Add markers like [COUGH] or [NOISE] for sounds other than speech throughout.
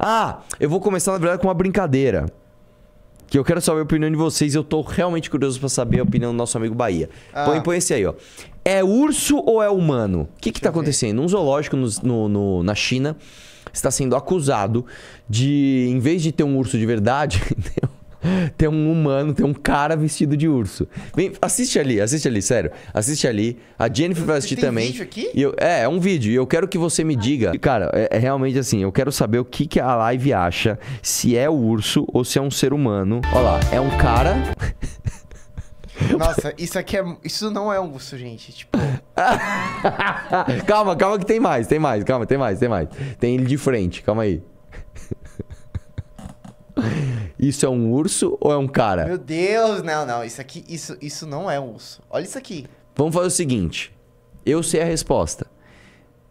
Ah, eu vou começar, na verdade, com uma brincadeira. Que eu quero saber a opinião de vocês. Eu tô realmente curioso para saber a opinião do nosso amigo Bahia. Ah. Põe, põe esse aí, ó. É urso ou é humano? O que que tá acontecendo? Um zoológico no, no, no, na China está sendo acusado de, em vez de ter um urso de verdade, [LAUGHS] [LAUGHS] tem um humano, tem um cara vestido de urso. Vem, assiste ali, assiste ali, sério. Assiste ali. A Jennifer vai assistir tem também. Vídeo aqui? Eu, é, é um vídeo. E eu quero que você me diga. Cara, é, é realmente assim, eu quero saber o que, que a live acha, se é urso ou se é um ser humano. Olha lá, é um cara. [LAUGHS] Nossa, isso aqui é. Isso não é um urso, gente. Tipo. [LAUGHS] calma, calma que tem mais, tem mais, calma, tem mais, tem mais. Tem ele de frente, calma aí. Isso é um urso ou é um cara? Meu Deus, não, não. Isso aqui, isso, isso não é um urso. Olha isso aqui. Vamos fazer o seguinte. Eu sei a resposta.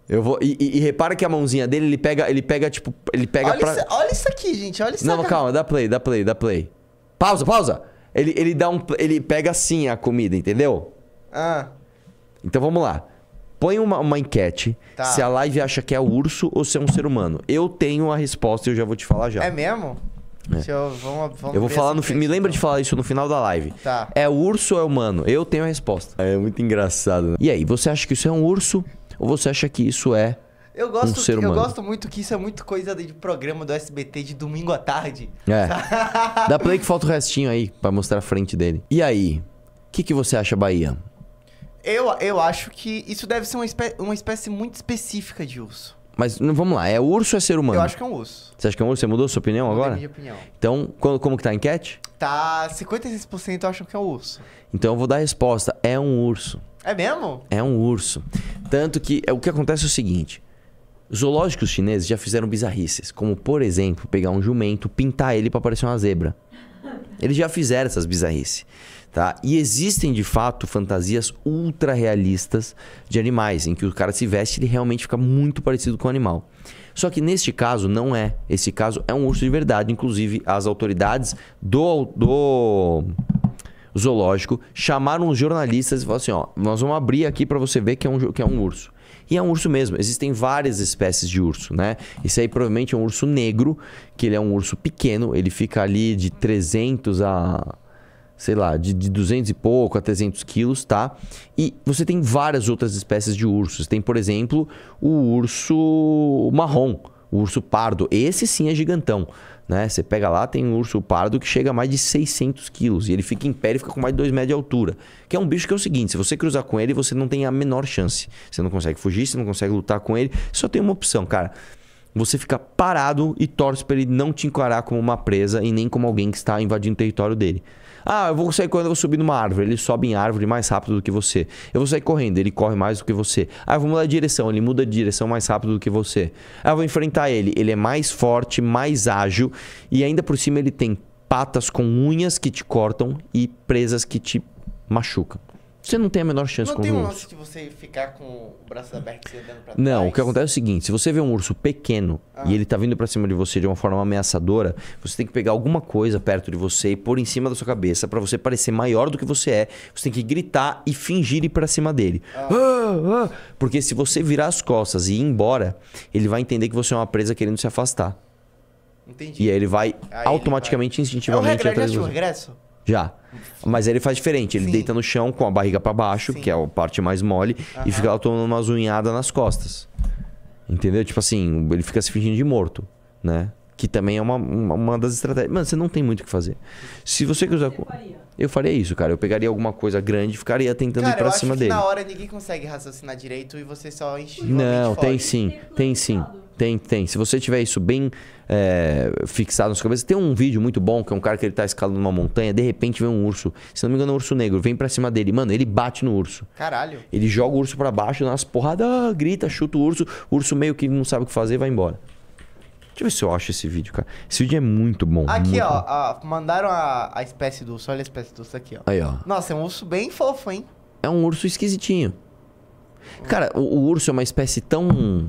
Eu vou e, e, e repara que a mãozinha dele ele pega, ele pega tipo, ele pega olha pra... isso, olha isso aqui, gente. Olha isso. Não, calma. Dá play, dá play, dá play. Pausa, pausa. Ele, ele dá um, ele pega assim a comida, entendeu? Ah. Então vamos lá. Põe uma, uma enquete tá. se a live acha que é urso ou se é um ser humano. Eu tenho a resposta e eu já vou te falar já. É mesmo? É. Eu, vamos, vamos eu, vou falar no Me lembra de então. falar isso no final da live. Tá. É urso ou é humano? Eu tenho a resposta. É muito engraçado. Né? E aí, você acha que isso é um urso ou você acha que isso é eu gosto, um ser humano. eu gosto muito que isso é muito coisa de programa do SBT de domingo à tarde. É. [LAUGHS] Dá play que falta o restinho aí para mostrar a frente dele. E aí, o que, que você acha, Bahia? Eu, eu acho que isso deve ser uma, espé uma espécie muito específica de urso. Mas vamos lá, é urso ou é ser humano? Eu acho que é um urso. Você acha que é um urso? Você mudou sua opinião agora? minha opinião. Então, como, como que tá a enquete? Tá, 56% acham que é um urso. Então eu vou dar a resposta. É um urso. É mesmo? É um urso. Tanto que é, o que acontece é o seguinte. Zoológicos chineses já fizeram bizarrices, como por exemplo, pegar um jumento, pintar ele para parecer uma zebra. Eles já fizeram essas bizarrices. Tá? E existem, de fato, fantasias ultra realistas de animais, em que o cara se veste e ele realmente fica muito parecido com o animal. Só que neste caso não é. Esse caso é um urso de verdade. Inclusive, as autoridades do, do zoológico chamaram os jornalistas e falaram assim: ó, nós vamos abrir aqui para você ver que é um, que é um urso. E é um urso mesmo. Existem várias espécies de urso, né? Esse aí provavelmente é um urso negro, que ele é um urso pequeno, ele fica ali de 300 a sei lá, de, de 200 e pouco a 300 quilos, tá? E você tem várias outras espécies de ursos. Tem, por exemplo, o urso marrom o urso pardo. Esse sim é gigantão. Né? Você pega lá, tem um urso pardo que chega a mais de 600 quilos. E ele fica em pé e fica com mais de 2 metros de altura. Que é um bicho que é o seguinte: se você cruzar com ele, você não tem a menor chance. Você não consegue fugir, você não consegue lutar com ele. Só tem uma opção, cara. Você fica parado e torce para ele não te encarar como uma presa e nem como alguém que está invadindo o território dele. Ah, eu vou sair correndo, eu vou subir numa árvore. Ele sobe em árvore mais rápido do que você. Eu vou sair correndo, ele corre mais do que você. Ah, eu vou mudar de direção, ele muda de direção mais rápido do que você. Ah, eu vou enfrentar ele. Ele é mais forte, mais ágil e ainda por cima ele tem patas com unhas que te cortam e presas que te machucam. Você não tem a menor chance com o urso. Não tem um lance de você ficar com o braço aberto e andando pra trás? Não, o que acontece é o seguinte. Se você vê um urso pequeno ah. e ele tá vindo para cima de você de uma forma ameaçadora, você tem que pegar alguma coisa perto de você e pôr em cima da sua cabeça para você parecer maior do que você é. Você tem que gritar e fingir ir pra cima dele. Ah. ah. Ah, Porque se você virar as costas e ir embora, ele vai entender que você é uma presa querendo se afastar. Entendi. E aí ele vai aí automaticamente, ele vai... É instintivamente... É o regresso, atrás de você. o regresso? Já. Mas ele faz diferente. Ele Sim. deita no chão com a barriga para baixo, Sim. que é a parte mais mole, uhum. e fica tomando uma zunhada nas costas. Entendeu? Tipo assim, ele fica se fingindo de morto, né? Que também é uma, uma, uma das estratégias. Mano, você não tem muito o que fazer. Se você quiser. Eu faria. eu faria isso, cara. Eu pegaria alguma coisa grande e ficaria tentando cara, ir pra cima dele. Na hora ninguém consegue raciocinar direito e você só Não, tem sim, tem sim. Né? Tem, tem. Se você tiver isso bem é, fixado na sua cabeça, tem um vídeo muito bom que é um cara que ele tá escalando uma montanha, de repente vem um urso. Se não me engano, é um urso negro, vem para cima dele. Mano, ele bate no urso. Caralho. Ele joga o urso para baixo, dá umas porradas, ah, grita, chuta o urso. O urso meio que não sabe o que fazer vai embora. Deixa eu ver se eu acho esse vídeo, cara. Esse vídeo é muito bom. Aqui, muito ó, bom. A, mandaram a, a espécie do urso. Olha a espécie do urso aqui, ó. Aí, ó. Nossa, é um urso bem fofo, hein? É um urso esquisitinho. Cara, o, o urso é uma espécie tão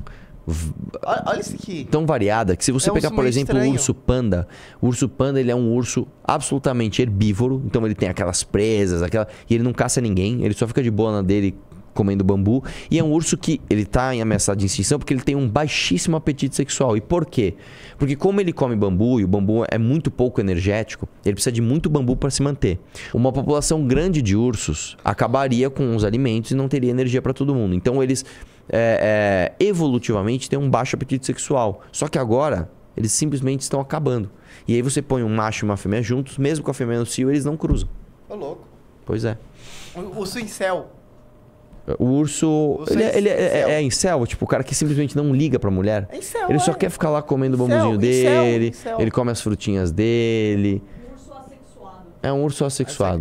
Olha isso aqui. Tão variada que se você é pegar, por exemplo, estranho. o urso panda, o urso panda ele é um urso absolutamente herbívoro, então ele tem aquelas presas, aquela, e ele não caça ninguém, ele só fica de boa na dele comendo bambu, e é um urso que ele tá em ameaça de extinção porque ele tem um baixíssimo apetite sexual. E por quê? Porque como ele come bambu e o bambu é muito pouco energético, ele precisa de muito bambu para se manter. Uma população grande de ursos acabaria com os alimentos e não teria energia para todo mundo. Então eles é, é, evolutivamente têm um baixo apetite sexual. Só que agora eles simplesmente estão acabando. E aí você põe um macho e uma fêmea juntos, mesmo com a fêmea no cio, eles não cruzam. Ô, louco. Pois é. O urso em O urso. O urso ele, é, é, é, é, em céu. É, é, tipo, o cara que simplesmente não liga pra mulher. É céu, ele só quer ficar lá comendo o bambuzinho dele, ele come as frutinhas dele. Um urso assexuado. É um urso assexuado.